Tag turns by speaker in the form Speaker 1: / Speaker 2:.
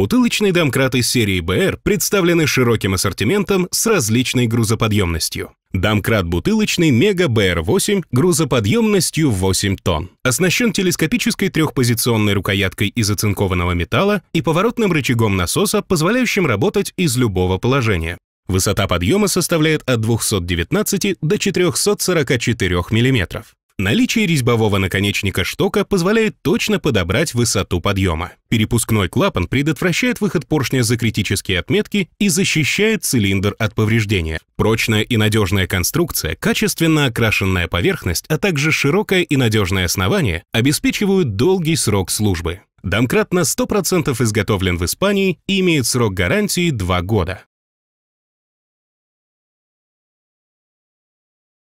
Speaker 1: Бутылочные домкраты серии BR представлены широким ассортиментом с различной грузоподъемностью. Домкрат бутылочный Мега BR 8 грузоподъемностью 8 тонн. Оснащен телескопической трехпозиционной рукояткой из оцинкованного металла и поворотным рычагом насоса, позволяющим работать из любого положения. Высота подъема составляет от 219 до 444 мм. Наличие резьбового наконечника штока позволяет точно подобрать высоту подъема. Перепускной клапан предотвращает выход поршня за критические отметки и защищает цилиндр от повреждения. Прочная и надежная конструкция, качественно окрашенная поверхность, а также широкое и надежное основание обеспечивают долгий срок службы. Домкрат на 100% изготовлен в Испании и имеет срок гарантии 2 года.